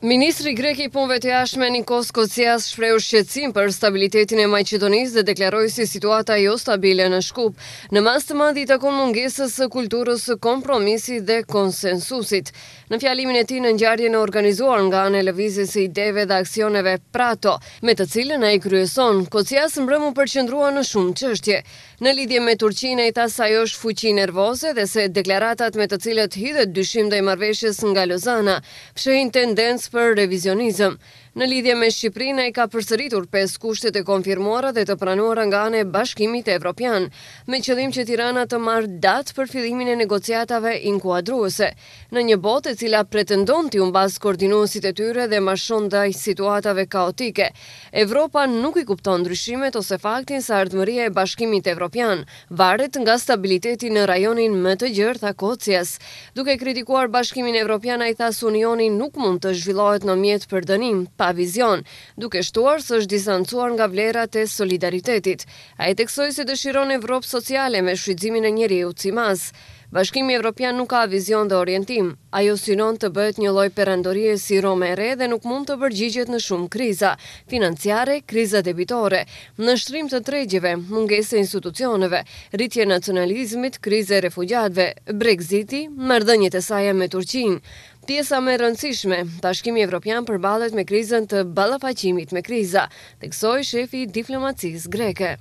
Ministri Greki i punve të jashme Nikos Kocias shprehu shqetësim për stabilitetin e Maqedonisë dhe deklaroi se si situata jo stabile në Shkup, në mas të madh i takon mungesës së kulturës së kompromisit dhe konsensusit. Në fjalimin e tij në ngjarjen e organizuar nga ana e lëvizjes së ideve dhe aksioneve Prato, me të cilën ai kryeson, Kocias mbrëmu përqëndrua në shumë çështje. Në lidhje me Turqinë i tha se ajo është fuqi nervoze dhe se deklaratat me të cilët hidhet dyshim ndaj marrëveshjes nga Lozana fshehin tendencë për revizionizëm Në lidhje me Shqiprina i ka përsëritur 5 kushtet e konfirmuara dhe të pranuara nga anë e bashkimit e Evropian, me qëllim që Tirana të marrë datë për fillimin e negociatave inkuadruese, në një botë e cila pretendon të umbas koordinuesit e tyre dhe mashon daj situatave kaotike. Evropa nuk i kupton ndryshimet ose faktin sa ardhmëria e bashkimit e Evropian, varet nga stabiliteti në rajonin më të gjërë tha kocjas. Duke kritikuar bashkimin e Evropian, a i thas unioni nuk mund të zhvillohet në mjetë për dënim, pa vizion, duke shtuar së është disancuar nga vlerat e solidaritetit. A e teksoj se dëshiron Evropë sociale me shqyzimin e njeri u cimasë. Bashkimi Evropian nuk ka vizion dhe orientim. Ajo synon të bëhet një lloj perandorie si Roma e Re dhe nuk mund të përgjigjet në shumë kriza financiare, kriza debitore, në shtrim të tregjeve, mungese institucioneve, rritje nacionalizmit, krize refugjatve, Brexiti, marrëdhëniet e saj me Turqinë. Pjesa më e rëndësishme, Bashkimi Evropian përballet me krizën të ballafaqimit me kriza, theksoi shefi i diplomacisë greke.